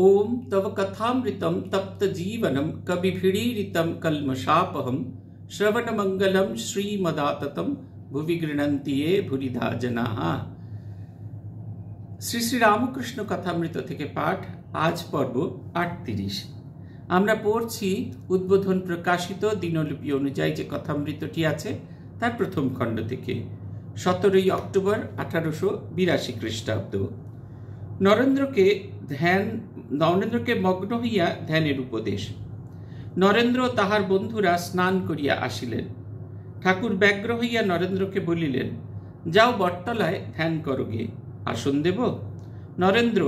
ओम तव कथामृतं तप्तजीवनं कविभिडीरितं कल्मषापहं श्रवणमङ्गलं श्रीमदाततं ভুবি গৃণন্তি এ ভুরিধা জনাহা শ্রী শ্রী রামকৃষ্ণ কথামৃত থেকে পাঠ আজ পর্ব আটত্রিশ আমরা পড়ছি উদ্বোধন প্রকাশিত দিনলিপি অনুযায়ী যে কথামৃতটি আছে তার প্রথম খণ্ড থেকে সতেরোই অক্টোবর আঠারোশো বিরাশি খ্রিস্টাব্দ নরেন্দ্রকে ধ্যান নরেন্দ্রকে মগ্ন হইয়া ধ্যানের উপদেশ নরেন্দ্র তাহার বন্ধুরা স্নান করিয়া আসিলেন ঠাকুর ব্যগ্র হইয়া নরেন্দ্রকে বলিলেন যাও বটতলায় ধ্যান করো গে আসন দেব নরেন্দ্র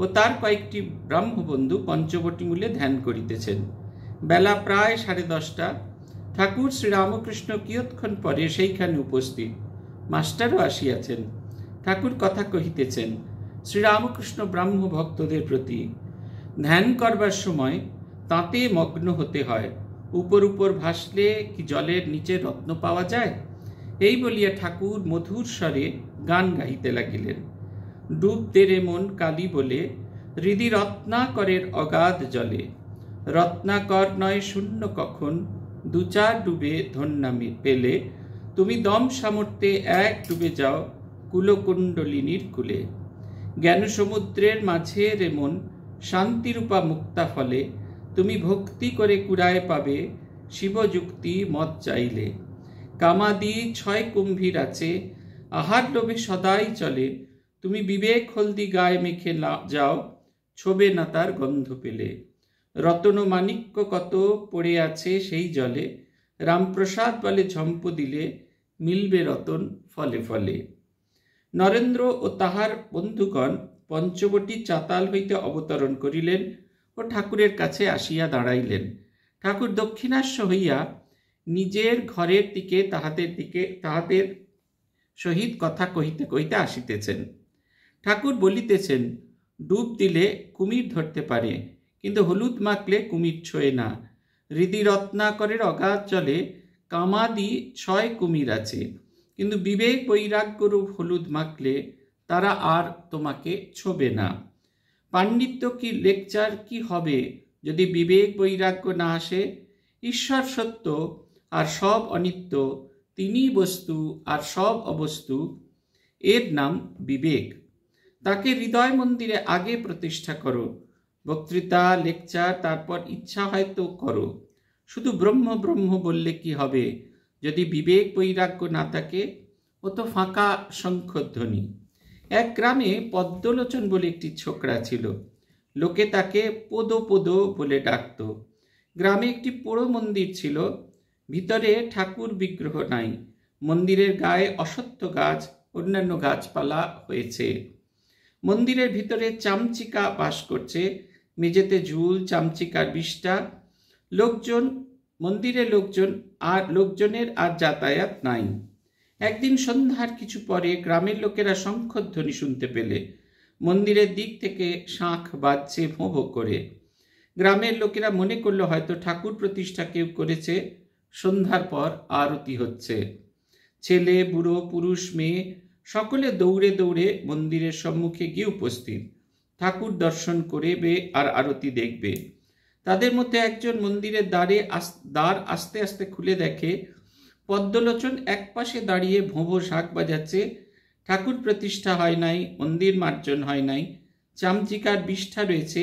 ও তার কয়েকটি ব্রাহ্মবন্ধু পঞ্চবটী মূলে ধ্যান করিতেছেন বেলা প্রায় সাড়ে দশটা ঠাকুর শ্রীরামকৃষ্ণ কিয়ৎক্ষণ পরে সেইখানে উপস্থিত মাস্টারও আসিয়াছেন ঠাকুর কথা কহিতেছেন শ্রীরামকৃষ্ণ ব্রাহ্ম ভক্তদের প্রতি ধ্যান করবার সময় তাঁতে মগ্ন হতে হয় উপর উপর ভাসলে কি জলের নিচে রত্ন পাওয়া যায় এই বলিয়া ঠাকুর মধুর স্বরে গান গাইতে লাগিলেন ডুব তেরে মন কালি বলে হৃদি রত্নাকরের অগাধ জলে রত্নাকর নয় শূন্য কখন দু চার ডুবে ধন্যামি পেলে তুমি দম সামর্থ্যে এক ডুবে যাও কুলকুণ্ডলিনীর কুলে জ্ঞানসমুদ্রের মাঝে রেমন শান্তিরূপা মুক্তা ফলে তুমি ভক্তি করে কুড়ায় পাবে শিবযুক্তি মত চাইলে কামাদি ছয় কুম্ভীর আছে আহার লোভে সদাই চলে তুমি বিবেক হলদি গায়ে মেখে যাও ছোবে না তার গন্ধ পেলে রতন মাণিক্য কত পড়ে আছে সেই জলে রামপ্রসাদ বলে ঝম্প দিলে মিলবে রতন ফলে ফলে নরেন্দ্র ও তাহার বন্ধুগণ পঞ্চবটী চাতাল হইতে অবতরণ করিলেন ও ঠাকুরের কাছে আসিয়া দাঁড়াইলেন ঠাকুর দক্ষিণাস্য হইয়া নিজের ঘরের দিকে তাহাদের দিকে তাহাদের সহিত কথা কহিতে কহিতে আসিতেছেন ঠাকুর বলিতেছেন ডুব দিলে কুমির ধরতে পারে কিন্তু হলুদ মাখলে কুমির ছোঁয় না রত্নাকরের অগাধ জলে কামাদি ছয় কুমির আছে কিন্তু বিবেক বৈরাগ্যরূপ হলুদ মাখলে তারা আর তোমাকে ছোবে না পাণ্ডিত্য কি লেকচার কি হবে যদি বিবেক বৈরাগ্য না আসে ঈশ্বর সত্য আর সব অনিত্য তিনি বস্তু আর সব অবস্তু এর নাম বিবেক তাকে হৃদয় মন্দিরে আগে প্রতিষ্ঠা করো বক্তৃতা লেকচার তারপর ইচ্ছা হয়তো করো শুধু ব্রহ্ম ব্রহ্ম বললে কি হবে যদি বিবেক বৈরাগ্য না থাকে ও তো ফাঁকা শঙ্খধ্বনি এক গ্রামে পদ্মলোচন বলে একটি ছোকরা ছিল লোকে তাকে পোদো পোদো বলে ডাকত গ্রামে একটি পোড়ো মন্দির ছিল ভিতরে ঠাকুর বিগ্রহ নাই মন্দিরের গায়ে অসত্য গাছ অন্যান্য গাছপালা হয়েছে মন্দিরের ভিতরে চামচিকা বাস করছে মেঝেতে ঝুল চামচিকার বিষ্ঠা লোকজন মন্দিরে লোকজন আর লোকজনের আর যাতায়াত নাই একদিন সন্ধ্যার কিছু পরে গ্রামের লোকেরা শঙ্খধ্বনি শুনতে পেলে মন্দিরের দিক থেকে শাঁখ বাজছে ভোঁ করে গ্রামের লোকেরা মনে করলো হয়তো ঠাকুর প্রতিষ্ঠা কেউ করেছে সন্ধ্যার পর আরতি হচ্ছে ছেলে বুড়ো পুরুষ মেয়ে সকলে দৌড়ে দৌড়ে মন্দিরের সম্মুখে গিয়ে উপস্থিত ঠাকুর দর্শন করবে আর আরতি দেখবে তাদের মধ্যে একজন মন্দিরের দ্বারে দ্বার আস্তে আস্তে খুলে দেখে পদ্মলোচন একপাশে দাঁড়িয়ে ভোঁবো শাক বাজাচ্ছে ঠাকুর প্রতিষ্ঠা হয় নাই মন্দির মার্জন হয় নাই চামচিকার বিষ্ঠা রয়েছে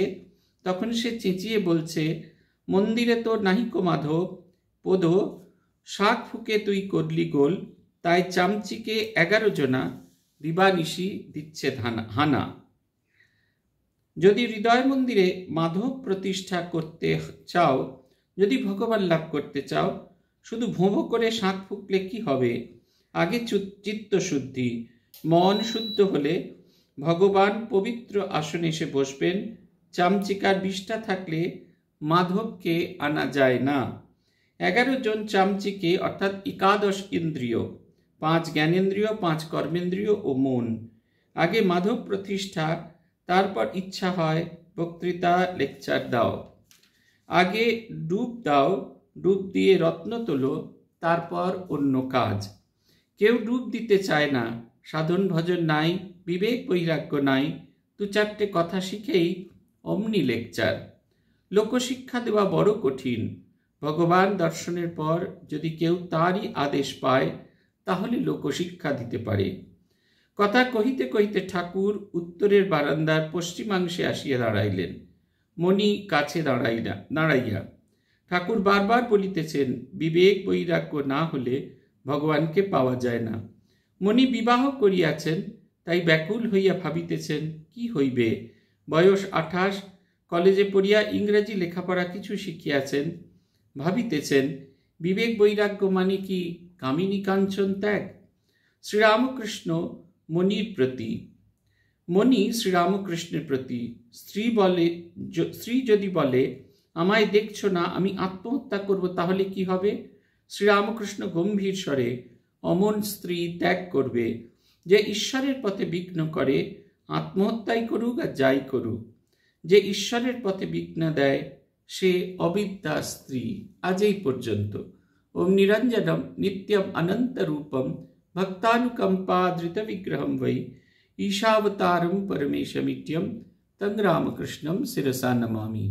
তখন সে চেঁচিয়ে বলছে মন্দিরে তো নাহিকো মাধো পোধ শাক ফুকে তুই করলি গোল তাই চামচিকে এগারো জনা দিবানিশি দিচ্ছে হানা যদি হৃদয় মন্দিরে মাধব প্রতিষ্ঠা করতে চাও যদি ভগবান লাভ করতে চাও শুধু ভোমো করে শাঁক ফুকলে কি হবে আগে চিত্ত শুদ্ধি মন শুদ্ধ হলে ভগবান পবিত্র আসনে এসে বসবেন চামচিকার বিষ্ঠা থাকলে মাধবকে আনা যায় না এগারো জন চামচিকে অর্থাৎ একাদশ ইন্দ্রিয় পাঁচ জ্ঞানেন্দ্রিয় পাঁচ কর্মেন্দ্রিয় ও মন আগে মাধব প্রতিষ্ঠা তারপর ইচ্ছা হয় বক্তৃতা লেকচার দাও আগে ডুব দাও ডুব দিয়ে রত্ন তোলো তারপর অন্য কাজ কেউ ডুব দিতে চায় না সাধন ভজন নাই বিবেক বৈরাগ্য নাই দু চারটে কথা শিখেই অমনি লেকচার লোকশিক্ষা দেওয়া বড় কঠিন ভগবান দর্শনের পর যদি কেউ তারই আদেশ পায় তাহলে লোকশিক্ষা দিতে পারে কথা কহিতে কহিতে ঠাকুর উত্তরের বারান্দার পশ্চিমাংশে আসিয়া দাঁড়াইলেন মণি কাছে দাঁড়াইয়া দাঁড়াইয়া ঠাকুর বারবার বলিতেছেন বিবেক বৈরাগ্য না হলে ভগবানকে পাওয়া যায় না মণি বিবাহ করিয়াছেন তাই ব্যাকুল হইয়া ভাবিতেছেন কি হইবে বয়স আঠাশ কলেজে পড়িয়া ইংরেজি লেখাপড়া কিছু শিখিয়াছেন ভাবিতেছেন বিবেক বৈরাগ্য মানে কি কামিনী কাঞ্চন ত্যাগ শ্রীরামকৃষ্ণ মনির প্রতি মনি শ্রীরামকৃষ্ণের প্রতি স্ত্রী বলে স্ত্রী যদি বলে আমায় দেখছো না আমি আত্মহত্যা করব তাহলে কি হবে শ্রীরামকৃষ্ণ গম্ভীর স্বরে অমন স্ত্রী ত্যাগ করবে যে ঈশ্বরের পথে বিঘ্ন করে আত্মহত্যাই করুক আর যাই করুক যে ঈশ্বরের পথে বিঘ্ন দেয় সে অবিদ্যা স্ত্রী আজ এই পর্যন্ত ওম নিরঞ্জনম নিত্যম অনন্তরূপম भक्तानुकम्पादृतविग्रहं वै ईशावतारं परमेशमीड्यं तं रामकृष्णं शिरसा नमामि